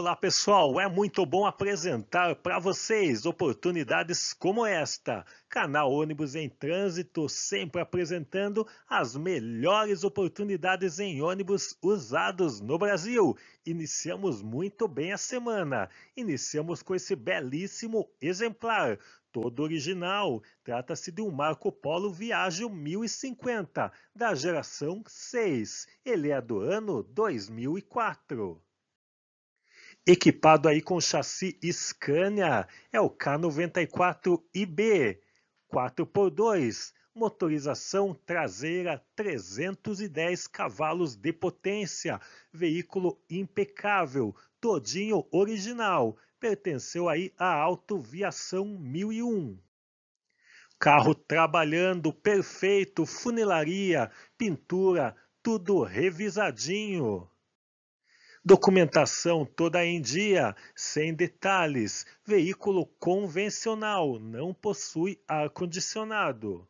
Olá pessoal, é muito bom apresentar para vocês oportunidades como esta. Canal Ônibus em Trânsito, sempre apresentando as melhores oportunidades em ônibus usados no Brasil. Iniciamos muito bem a semana. Iniciamos com esse belíssimo exemplar todo original. Trata-se de um Marco Polo Viagem 1050, da geração 6. Ele é do ano 2004. Equipado aí com chassi Scania, é o K94IB 4x2, motorização traseira 310 cavalos de potência, veículo impecável, todinho original, pertenceu aí à Autoviação 1001. Carro trabalhando perfeito, funilaria, pintura, tudo revisadinho. Documentação toda em dia, sem detalhes. Veículo convencional, não possui ar-condicionado.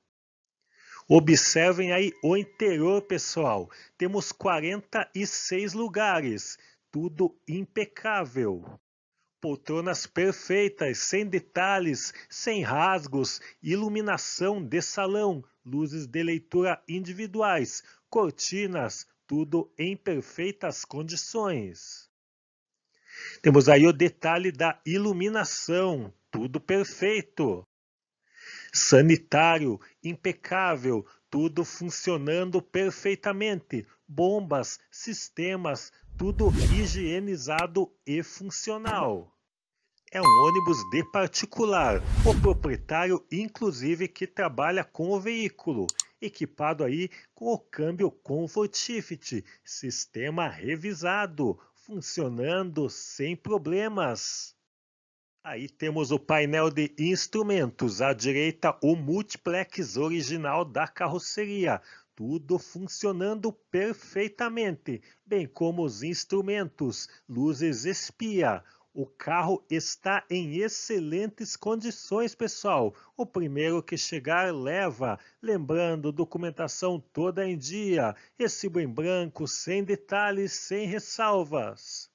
Observem aí o interior, pessoal. Temos 46 lugares, tudo impecável. Poltronas perfeitas, sem detalhes, sem rasgos, iluminação de salão, luzes de leitura individuais, cortinas, tudo em perfeitas condições. Temos aí o detalhe da iluminação, tudo perfeito. Sanitário, impecável, tudo funcionando perfeitamente. Bombas, sistemas, tudo higienizado e funcional. É um ônibus de particular, o proprietário, inclusive, que trabalha com o veículo equipado aí com o câmbio Comfort Shift, sistema revisado, funcionando sem problemas. Aí temos o painel de instrumentos, à direita o multiplex original da carroceria, tudo funcionando perfeitamente, bem como os instrumentos, luzes espia, o carro está em excelentes condições, pessoal. O primeiro que chegar leva. Lembrando, documentação toda em dia, recibo em branco, sem detalhes, sem ressalvas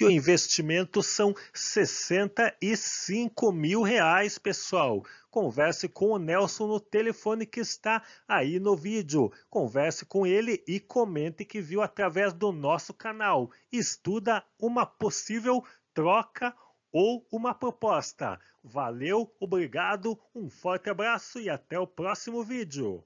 que o investimento são 65 mil reais, pessoal. Converse com o Nelson no telefone que está aí no vídeo. Converse com ele e comente que viu através do nosso canal. Estuda uma possível troca ou uma proposta. Valeu, obrigado, um forte abraço e até o próximo vídeo.